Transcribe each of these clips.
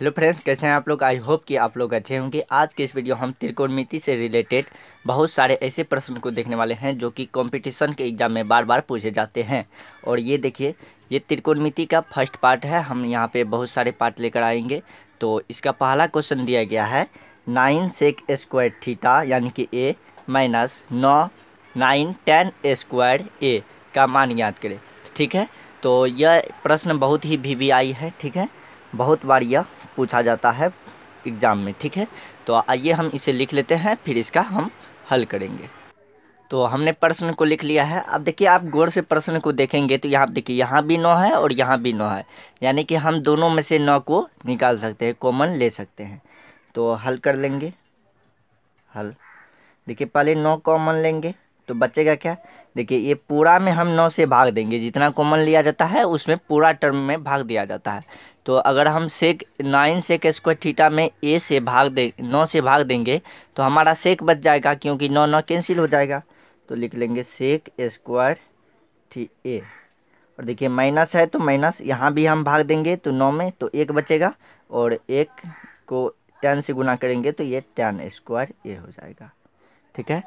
hello friends कैसे हैं आप लोग आई होप कि आप लोग अच्छे होंगे आज के इस वीडियो हम त्रिकोणमिति से रिलेटेड बहुत सारे ऐसे प्रश्न को देखने वाले हैं जो कि कंपटीशन के एग्ज़ाम में बार बार पूछे जाते हैं और ये देखिए ये त्रिकोणमिति का फर्स्ट पार्ट है हम यहाँ पे बहुत सारे पार्ट लेकर आएंगे तो इसका पहला क्वेश्चन दिया गया है नाइन सेक स्क्वायर थीटा यानी कि ए माइनस नौ नाइन टेन स्क्वायर ए का मान याद करें ठीक है तो यह प्रश्न बहुत ही वी है ठीक है बहुत बार यह पूछा जाता है एग्ज़ाम में ठीक है तो आइए हम इसे लिख लेते हैं फिर इसका हम हल करेंगे तो हमने प्रश्न को लिख लिया है अब देखिए आप गौर से प्रश्न को देखेंगे तो यहाँ देखिए यहाँ भी नौ है और यहाँ भी नौ है यानी कि हम दोनों में से नौ को निकाल सकते हैं कॉमन ले सकते हैं तो हल कर लेंगे हल देखिए पहले नौ कॉमन लेंगे तो बचेगा क्या देखिए ये पूरा में हम नौ से भाग देंगे जितना कॉमन लिया जाता है उसमें पूरा टर्म में भाग दिया जाता है तो अगर हम sec nine sec square theta में ए से भाग दे नौ से भाग देंगे तो हमारा सेक बच जाएगा क्योंकि नौ नौ कैंसिल हो जाएगा तो लिख लेंगे सेक स्क्वायर थी ए और देखिए माइनस है तो माइनस यहाँ भी हम भाग देंगे तो नौ में तो एक बचेगा और एक को टेन से गुना करेंगे तो ये टेन स्क्वायर ए हो जाएगा ठीक है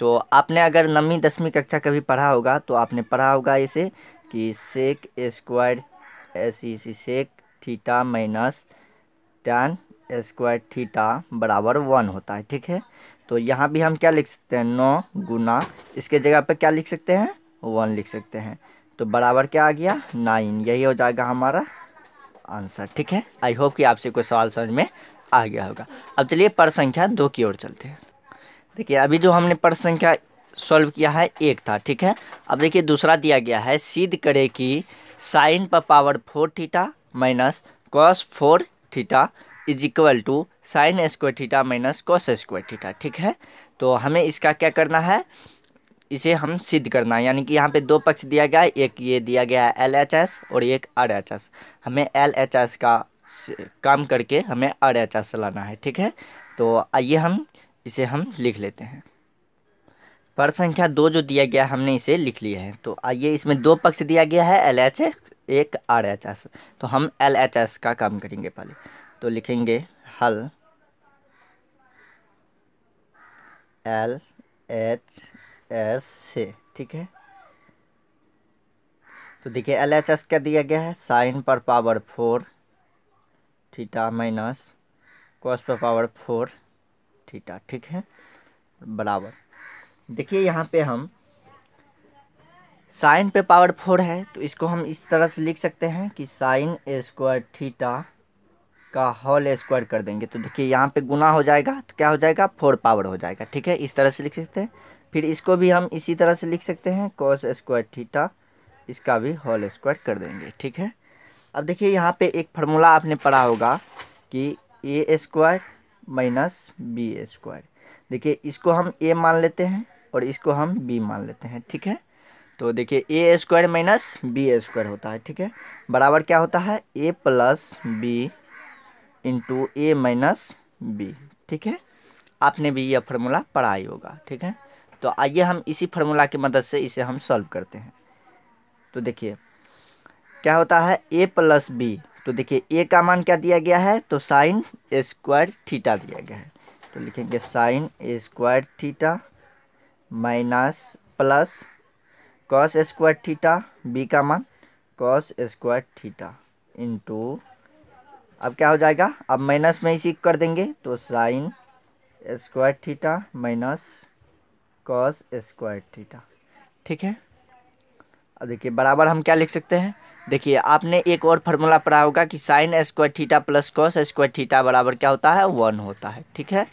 तो आपने अगर नवी दसवीं कक्षा कभी पढ़ा होगा तो आपने पढ़ा होगा इसे कि सेक स्क्वायर ऐसी sec theta minus tan square theta बराबर वन होता है ठीक है तो यहाँ भी हम क्या लिख सकते हैं नौ गुना इसके जगह पर क्या लिख सकते हैं वन लिख सकते हैं तो बराबर क्या आ गया नाइन यही हो जाएगा हमारा आंसर ठीक है आई होप कि आपसे कोई सवाल समझ में आ गया होगा अब चलिए पर संख्या दो की ओर चलते हैं देखिए अभी जो हमने पर संख्या सॉल्व किया है एक था ठीक है अब देखिए दूसरा दिया गया है सिद्ध करे कि साइन पर power four theta minus cos four theta is equal to sine square theta minus cos square theta ठीक है तो हमें इसका क्या करना है इसे हम सिद्ध करना है यानी कि यहाँ पे दो पक्ष दिया गया है एक ये दिया गया है एल एच एस और एक आर एच एस हमें एल एच एस का काम करके हमें आर एच एस लाना है ठीक है तो आइए हम इसे हम लिख लेते हैं पर संख्या दो जो दिया गया हमने इसे लिख लिया है तो आइए इसमें दो पक्ष दिया गया है एल एच एस एक आर एच एस तो हम एल एच एस का काम करेंगे पहले तो लिखेंगे हल एल एच एस से ठीक है तो देखिए एल एच एस क्या दिया गया है साइन पर power four theta minus cos पर पावर फोर थीटा ठीक है बराबर देखिए यहाँ पे हम साइन पे पावर फोर है तो इसको हम इस तरह से लिख सकते हैं कि साइन स्क्वायर थीटा का होल स्क्वायर कर देंगे तो देखिए यहाँ पे गुना हो जाएगा तो क्या हो जाएगा फोर पावर हो जाएगा ठीक है इस तरह से लिख सकते हैं फिर इसको भी हम इसी तरह से लिख सकते हैं कॉस स्क्वायर थीटा इसका भी होल स्क्वायर कर देंगे ठीक है अब देखिए यहाँ पे एक फार्मूला आपने पढ़ा होगा कि A square minus B square देखिए इसको हम ए मान लेते हैं और इसको हम बी मान लेते हैं ठीक है तो देखिए A square minus B square होता है ठीक है बराबर क्या होता है A plus B into A minus B ठीक है आपने भी यह फार्मूला पढ़ा ही होगा ठीक है तो आइए हम इसी फार्मूला की मदद से इसे हम सॉल्व करते हैं तो देखिए क्या होता है ए प्लस बी तो देखिए ए का मान क्या दिया गया है तो साइन स्क्वायर थीटा दिया गया है तो लिखेंगे sine square theta minus plus cos square theta B का मान कॉस स्क्वायर थीटा इंटू अब क्या हो जाएगा अब माइनस में इसी कर देंगे तो sine square theta minus cos square theta ठीक है अब देखिए बराबर हम क्या लिख सकते हैं देखिए आपने एक और फार्मूला पढ़ा होगा कि sine square theta plus cos square theta बराबर क्या होता है वन होता है ठीक है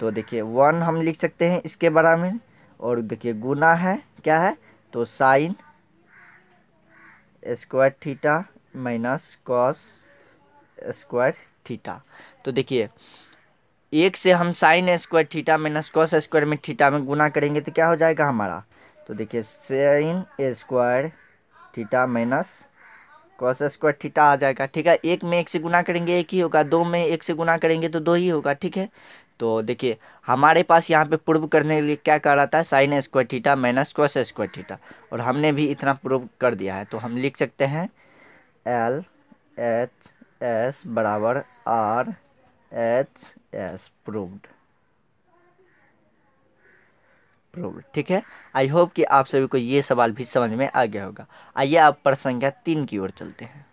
तो देखिए वन हम लिख सकते हैं इसके बराबर और देखिए गुना है क्या है तो sine square theta minus cos square theta तो देखिए एक से हम sine square theta minus cos square में थीटा में गुना करेंगे तो क्या हो जाएगा हमारा तो देखिए sine square theta minus cos square theta आ जाएगा ठीक है एक में एक से गुना करेंगे एक ही होगा दो में एक से गुना करेंगे तो दो ही होगा ठीक है तो देखिए हमारे पास यहाँ पे प्रूव करने के लिए क्या कर रहा था sine square theta minus cos square theta और हमने भी इतना प्रूव कर दिया है तो हम लिख सकते हैं एल एच एस बराबर R H S proved prove ठीक है आई होप कि आप सभी को ये सवाल भी समझ में आ गया होगा आइए आप प्रश्न संख्या तीन की ओर चलते हैं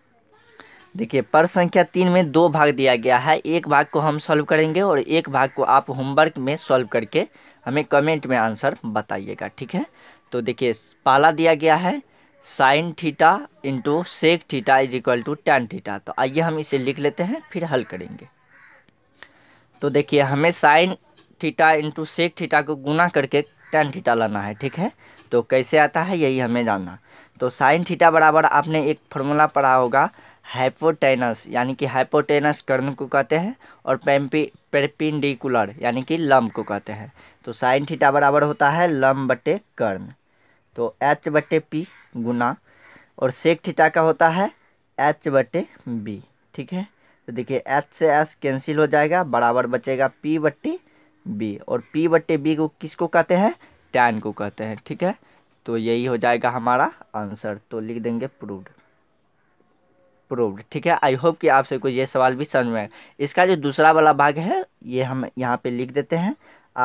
देखिए पर संख्या तीन में दो भाग दिया गया है एक भाग को हम सॉल्व करेंगे और एक भाग को आप होमवर्क में सॉल्व करके हमें कमेंट में आंसर बताइएगा ठीक है तो देखिए पाला दिया गया है sine theta into sec theta is equal to tan theta तो आइए हम इसे लिख लेते हैं फिर हल करेंगे तो देखिए हमें sine theta into sec theta को गुना करके टेन थीटा लाना है ठीक है तो कैसे आता है यही हमें जानना तो साइन थीटा बराबर आपने एक फॉर्मूला पढ़ा होगा हाइपोटेनस यानी कि हाइपोटेनस कर्ण को कहते हैं और पेम्पी पेपिंडिकुलर यानी कि लम्ब को कहते हैं तो साइन थीटा बराबर होता है लम्ब बटे कर्ण तो एच बटे पी गुना और सेक थीटा का होता है एच बटे बी ठीक है तो देखिए एच से एस कैंसिल हो जाएगा बराबर बचेगा पी बट्टी बी और पी बट्टे बी को किसको कहते हैं टैन को कहते हैं ठीक है तो यही हो जाएगा हमारा आंसर तो लिख देंगे प्रूड प्रूव्ड ठीक है आई होप कि आप सबको ये सवाल भी समझ में आए इसका जो दूसरा वाला भाग है ये हम यहाँ पे लिख देते हैं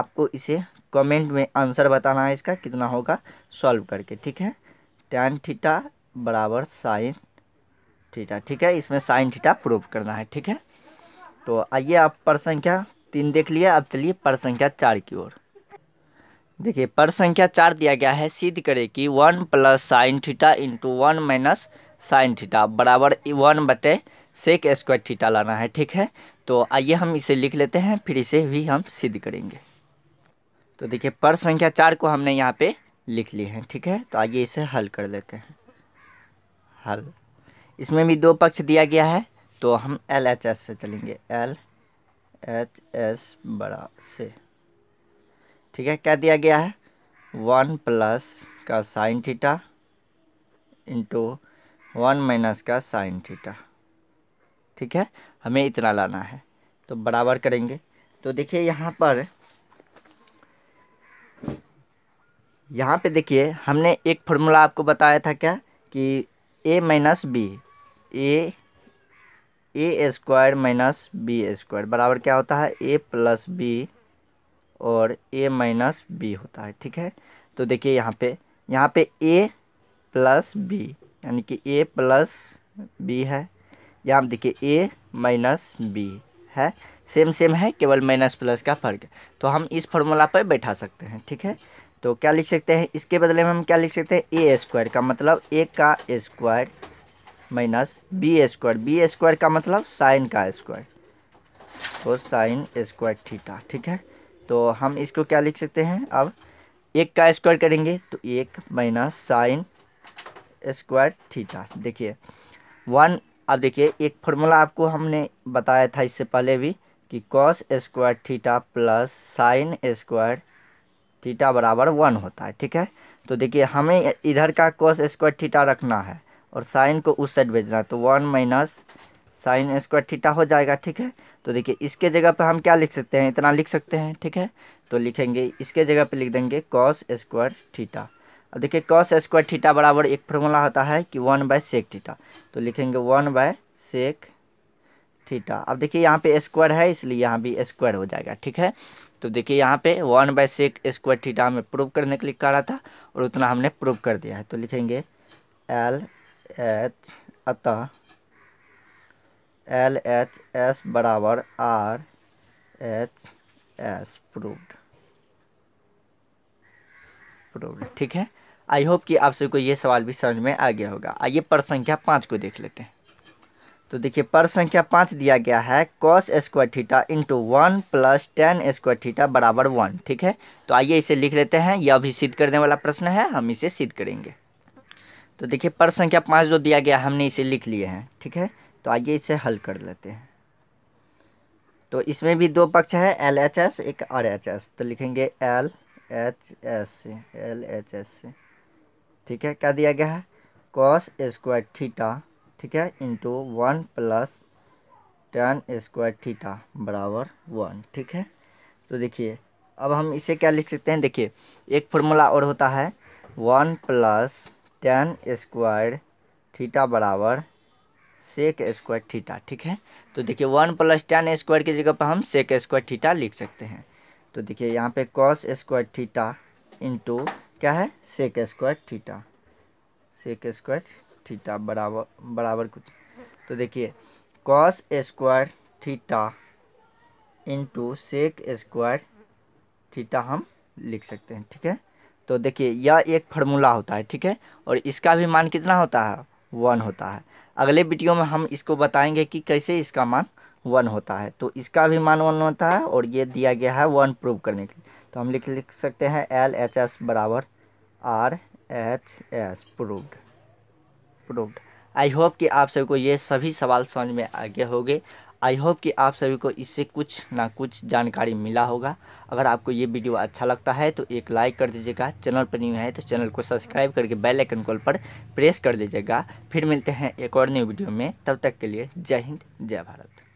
आपको इसे कमेंट में आंसर बताना है इसका कितना होगा सॉल्व करके ठीक है टैन थीटा बराबर साइन थीटा ठीक है इसमें साइन थीटा प्रूव करना है ठीक है तो आइए आप पर संख्या तीन देख लिया अब चलिए पर संख्या चार की ओर देखिए पर संख्या चार दिया गया है सिद्ध करें कि one plus sine theta into one minus sine theta बराबर वन बटे सेक स्क्वायर थीटा लाना है ठीक है तो आइए हम इसे लिख लेते हैं फिर इसे भी हम सिद्ध करेंगे तो देखिए पर संख्या चार को हमने यहाँ पे लिख लिए हैं ठीक है तो आइए इसे हल कर लेते हैं हल इसमें भी दो पक्ष दिया गया है तो हम एल एच एस से चलेंगे एल एच एस बड़ा से ठीक है क्या दिया गया है वन प्लस का sine theta into one minus का साइन थीटा ठीक है हमें इतना लाना है तो बराबर करेंगे तो देखिए यहाँ पर यहाँ पे देखिए हमने एक फॉर्मूला आपको बताया था क्या कि A minus B A A square minus B square बराबर क्या होता है ए प्लस बी और ए माइनस बी होता है ठीक है तो देखिए यहाँ पे यहाँ पे ए प्लस बी यानी कि ए प्लस बी है यहाँ देखिए ए माइनस बी है सेम सेम है केवल माइनस प्लस का फर्क है तो हम इस फॉर्मूला पर बैठा सकते हैं ठीक है तो क्या लिख सकते हैं इसके बदले में हम क्या लिख सकते हैं ए स्क्वायर का मतलब ए का square minus B square B square का मतलब साइन का स्क्वायर तो साइन स्क्वायर थीटा ठीक है तो हम इसको क्या लिख सकते हैं अब एक का स्क्वायर करेंगे तो एक माइनस साइन स्क्वायर थीटा देखिए वन अब देखिए एक फार्मूला आपको हमने बताया था इससे पहले भी कि cos square theta plus sine square theta बराबर वन होता है ठीक है तो देखिए हमें इधर का कॉस स्क्वायर थीटा रखना है और साइन को उस साइड भेजना है तो one minus sine square theta हो जाएगा ठीक है तो देखिए इसके जगह पर हम क्या लिख सकते हैं इतना लिख सकते हैं ठीक है तो लिखेंगे इसके जगह पर लिख देंगे कॉस स्क्वायर थीटा अब देखिए कॉस स्क्वायर थीटा बराबर एक फॉर्मूला होता है कि वन बाय सेक थीटा तो लिखेंगे वन बाय सेक थीटा अब देखिए यहाँ पे स्क्वायर है इसलिए यहाँ भी स्क्वायर हो जाएगा ठीक है तो देखिए यहाँ पे one by sec square theta हमें प्रूव करने के लिए कह रहा था और उतना हमने प्रूव कर दिया है तो लिखेंगे एल एच अतः एल एच एस बराबर R H S prove proved ठीक है आई होप कि आप सबको ये सवाल भी समझ में आ गया होगा आइए पर संख्या पाँच को देख लेते हैं तो देखिए पर संख्या पाँच दिया गया है cos square theta into one plus tan square theta बराबर वन ठीक है तो आइए इसे लिख लेते हैं यह अभी सिद्ध करने वाला प्रश्न है हम इसे सिद्ध करेंगे तो देखिए पर संख्या पाँच जो दिया गया हमने इसे लिख लिए हैं ठीक है तो आइए इसे हल कर लेते हैं तो इसमें भी दो पक्ष है एल एच एस एक आर एच एस तो लिखेंगे L H S L H S ठीक है क्या दिया गया है कॉस स्क्वायर थीटा ठीक है into one plus tan square theta बराबर वन ठीक है तो देखिए अब हम इसे क्या लिख सकते हैं देखिए एक फॉर्मूला और होता है one plus tan square theta बराबर सेक स्क्वायर थीटा ठीक है तो देखिए वन प्लस टेन स्क्वायर की जगह पर हम सेक स्क्वायर थीटा लिख सकते हैं तो देखिए यहाँ पे कॉस स्क्वायर थीटा इंटू क्या है sec square theta sec square theta बराबर बराबर कुछ तो देखिए cos square theta into sec square theta हम लिख सकते हैं ठीक है तो देखिए यह एक फार्मूला होता है ठीक है और इसका भी मान कितना होता है वन होता है अगले वीडियो में हम इसको बताएंगे कि कैसे इसका मान वन होता है तो इसका भी मान वन होता है और ये दिया गया है वन प्रूव करने के लिए तो हम लिख लिख सकते हैं एल एच एस बराबर R H S proved proved I hope कि आप सभी को ये सभी सवाल समझ में आ गए होंगे आई होप कि आप सभी को इससे कुछ ना कुछ जानकारी मिला होगा अगर आपको ये वीडियो अच्छा लगता है तो एक लाइक कर दीजिएगा चैनल पर न्यू है तो चैनल को सब्सक्राइब करके बेल आइकन कॉल पर प्रेस कर दीजिएगा फिर मिलते हैं एक और न्यू वीडियो में तब तक के लिए जय हिंद जय भारत